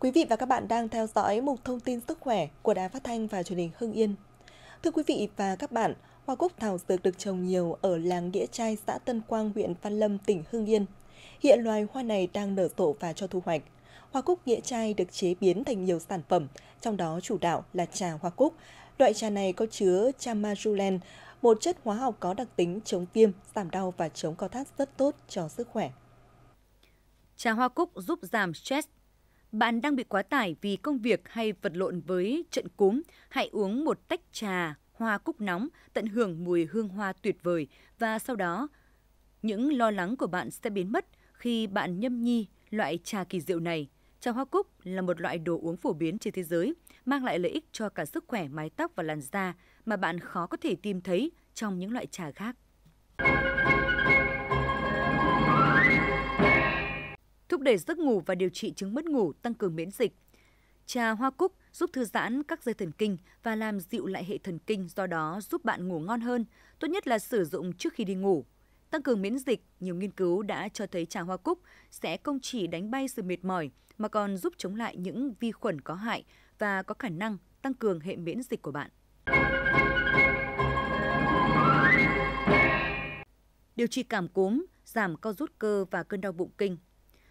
Quý vị và các bạn đang theo dõi một thông tin sức khỏe của Đài Phát Thanh và Truyền hình Hưng Yên. Thưa quý vị và các bạn, hoa cúc thảo dược được trồng nhiều ở làng Nghĩa Trai, xã Tân Quang, huyện Văn Lâm, tỉnh Hưng Yên. Hiện loài hoa này đang nở tổ và cho thu hoạch. Hoa cúc Nghĩa Trai được chế biến thành nhiều sản phẩm, trong đó chủ đạo là trà hoa cúc. Loại trà này có chứa chamajulen, một chất hóa học có đặc tính chống viêm, giảm đau và chống co thắt rất tốt cho sức khỏe. Trà hoa cúc giúp giảm stress bạn đang bị quá tải vì công việc hay vật lộn với trận cúm, hãy uống một tách trà hoa cúc nóng, tận hưởng mùi hương hoa tuyệt vời và sau đó những lo lắng của bạn sẽ biến mất khi bạn nhâm nhi loại trà kỳ diệu này. Trà hoa cúc là một loại đồ uống phổ biến trên thế giới, mang lại lợi ích cho cả sức khỏe mái tóc và làn da mà bạn khó có thể tìm thấy trong những loại trà khác. để giấc ngủ và điều trị chứng mất ngủ, tăng cường miễn dịch. Trà hoa cúc giúp thư giãn các dây thần kinh và làm dịu lại hệ thần kinh, do đó giúp bạn ngủ ngon hơn, tốt nhất là sử dụng trước khi đi ngủ. Tăng cường miễn dịch, nhiều nghiên cứu đã cho thấy trà hoa cúc sẽ không chỉ đánh bay sự mệt mỏi mà còn giúp chống lại những vi khuẩn có hại và có khả năng tăng cường hệ miễn dịch của bạn. Điều trị cảm cúm, giảm co rút cơ và cơn đau bụng kinh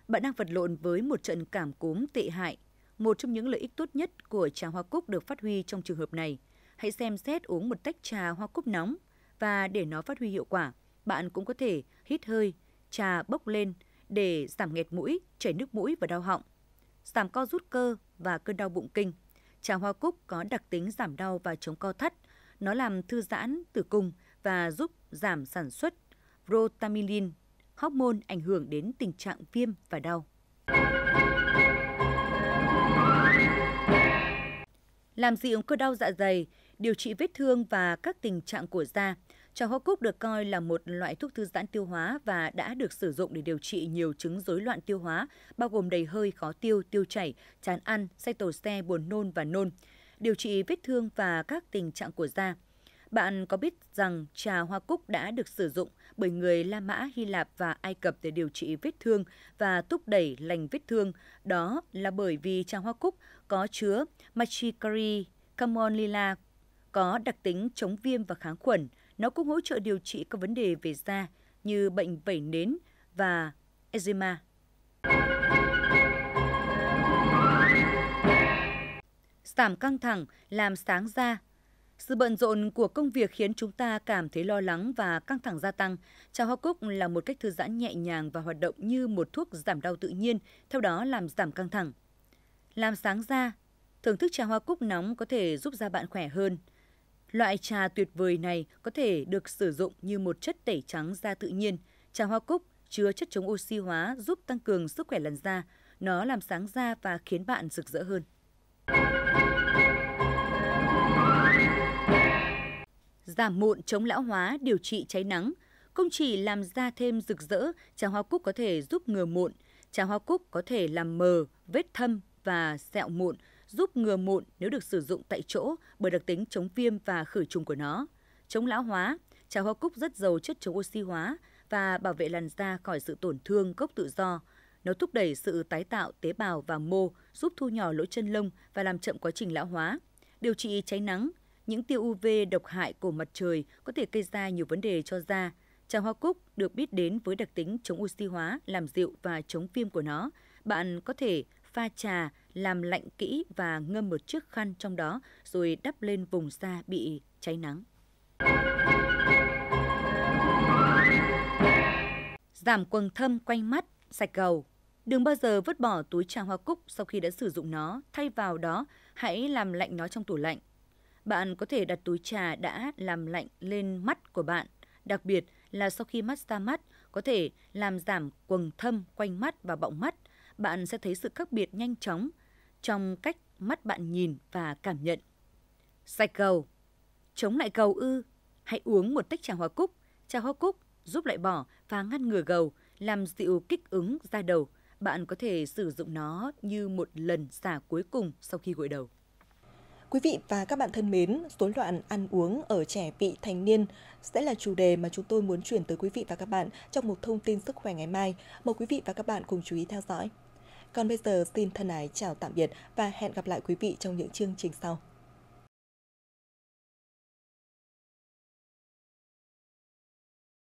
bạn đang vật lộn với một trận cảm cúm tệ hại. Một trong những lợi ích tốt nhất của trà hoa cúc được phát huy trong trường hợp này. Hãy xem xét uống một tách trà hoa cúc nóng và để nó phát huy hiệu quả, bạn cũng có thể hít hơi, trà bốc lên để giảm nghẹt mũi, chảy nước mũi và đau họng, giảm co rút cơ và cơn đau bụng kinh. Trà hoa cúc có đặc tính giảm đau và chống co thắt. Nó làm thư giãn tử cung và giúp giảm sản xuất rotamilin hormone ảnh hưởng đến tình trạng viêm và đau. Làm dịu cơn đau dạ dày, điều trị vết thương và các tình trạng của da. Trà hoa cúc được coi là một loại thuốc thư giãn tiêu hóa và đã được sử dụng để điều trị nhiều chứng rối loạn tiêu hóa, bao gồm đầy hơi, khó tiêu, tiêu chảy, chán ăn, say tổ xe, buồn nôn và nôn. Điều trị vết thương và các tình trạng của da. Bạn có biết rằng trà hoa cúc đã được sử dụng bởi người La Mã, Hy Lạp và Ai Cập để điều trị vết thương và thúc đẩy lành vết thương. Đó là bởi vì trà hoa cúc có chứa Machicari camonilla có đặc tính chống viêm và kháng khuẩn. Nó cũng hỗ trợ điều trị các vấn đề về da như bệnh vẩy nến và eczema. Giảm căng thẳng, làm sáng da, sự bận rộn của công việc khiến chúng ta cảm thấy lo lắng và căng thẳng gia tăng. Trà hoa cúc là một cách thư giãn nhẹ nhàng và hoạt động như một thuốc giảm đau tự nhiên, theo đó làm giảm căng thẳng. Làm sáng da, thưởng thức trà hoa cúc nóng có thể giúp da bạn khỏe hơn. Loại trà tuyệt vời này có thể được sử dụng như một chất tẩy trắng da tự nhiên. Trà hoa cúc chứa chất chống oxy hóa giúp tăng cường sức khỏe làn da. Nó làm sáng da và khiến bạn rực rỡ hơn. giảm mụn, chống lão hóa, điều trị cháy nắng. Không chỉ làm da thêm rực rỡ, trà hoa cúc có thể giúp ngừa mụn. Trà hoa cúc có thể làm mờ, vết thâm và sẹo mụn, giúp ngừa mụn nếu được sử dụng tại chỗ bởi đặc tính chống viêm và khử trùng của nó. Chống lão hóa, trà hoa cúc rất giàu chất chống oxy hóa và bảo vệ làn da khỏi sự tổn thương gốc tự do. Nó thúc đẩy sự tái tạo tế bào và mô, giúp thu nhỏ lỗ chân lông và làm chậm quá trình lão hóa. Điều trị cháy nắng, những tia UV độc hại của mặt trời có thể gây ra nhiều vấn đề cho da. Trà hoa cúc được biết đến với đặc tính chống oxy hóa, làm dịu và chống viêm của nó. Bạn có thể pha trà, làm lạnh kỹ và ngâm một chiếc khăn trong đó rồi đắp lên vùng da bị cháy nắng. Giảm quầng thâm quanh mắt, sạch gầu. Đừng bao giờ vứt bỏ túi trà hoa cúc sau khi đã sử dụng nó, thay vào đó hãy làm lạnh nó trong tủ lạnh. Bạn có thể đặt túi trà đã làm lạnh lên mắt của bạn, đặc biệt là sau khi massage mắt có thể làm giảm quầng thâm quanh mắt và bọng mắt. Bạn sẽ thấy sự khác biệt nhanh chóng trong cách mắt bạn nhìn và cảm nhận. Sạch cầu Chống lại cầu ư? Hãy uống một tách trà hoa cúc. Trà hoa cúc giúp loại bỏ và ngăn ngừa gầu, làm dịu kích ứng da đầu. Bạn có thể sử dụng nó như một lần xả cuối cùng sau khi gội đầu. Quý vị và các bạn thân mến, rối loạn ăn uống ở trẻ vị thành niên sẽ là chủ đề mà chúng tôi muốn chuyển tới quý vị và các bạn trong một thông tin sức khỏe ngày mai. Mời quý vị và các bạn cùng chú ý theo dõi. Còn bây giờ xin thân ái chào tạm biệt và hẹn gặp lại quý vị trong những chương trình sau.